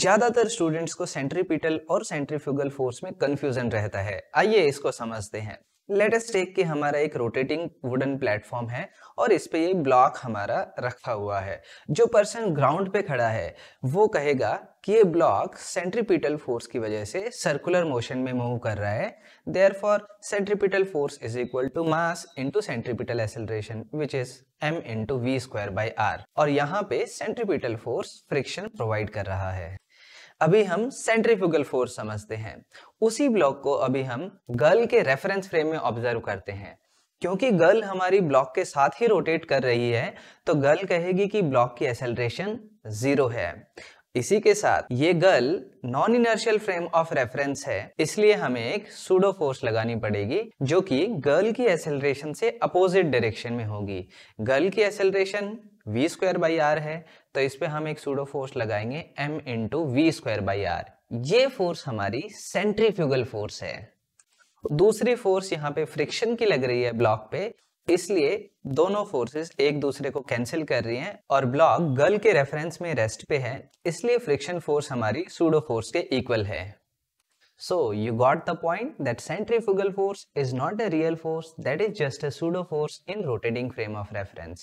ज्यादातर स्टूडेंट्स को सेंट्रीपिटल और सेंट्रीफ्यूगल फोर्स में कंफ्यूजन रहता है आइए इसको समझते हैं लेटेस्ट टेक के हमारा एक रोटेटिंग वुडन प्लेटफॉर्म है और इस पे ये ब्लॉक हमारा रखा हुआ है जो पर्सन ग्राउंड पे खड़ा है वो कहेगा कि ये ब्लॉक सेंट्रीपिटल फोर्स की वजह से सर्कुलर मोशन में मूव कर रहा है therefore centripetal force is equal to mass into centripetal acceleration which is M into we square by R और यहाँ पे सेंट्रीपिटल फोर्स फ्रिक्शन प्रोवाइड कर रहा है अभी हम सेंट्रीफ्यूगल फोर्स समझते हैं उसी ब्लॉक को अभी हम गर्ल के रेफरेंस फ्रेम में ऑब्जर्व करते हैं क्योंकि गर्ल हमारी ब्लॉक के साथ ही रोटेट कर रही है तो गर्ल कहेगी कि ब्लॉक की एसेलरेशन जीरो है इसी के साथ ये girl non inertial frame of reference है इसलिए हमें एक सुडो फोर्स लगानी पड़ेगी जो कि गर्ल की एसेलरेशन से अपोजिट डायरेक्शन में होगी गर्ल की acceleration v square by r है तो इस पे हम एक सूडो फोर्स लगाएंगे m into we square by r ये फोर्स हमारी सेंट्रीफ्यूगल फोर्स है दूसरी फोर्स यहाँ पे फ्रिक्शन की लग रही है ब्लॉक पे इसलिए दोनों फोर्सेस एक दूसरे को कैंसिल कर रही हैं और ब्लॉक गर्ल के रेफरेंस में रेस्ट पे है इसलिए फ्रिक्शन फोर्स हमारी सूडो फोर्स के इक्वल है so you got the point that centrifugal force is not a real force that is just a pseudo force in rotating frame of reference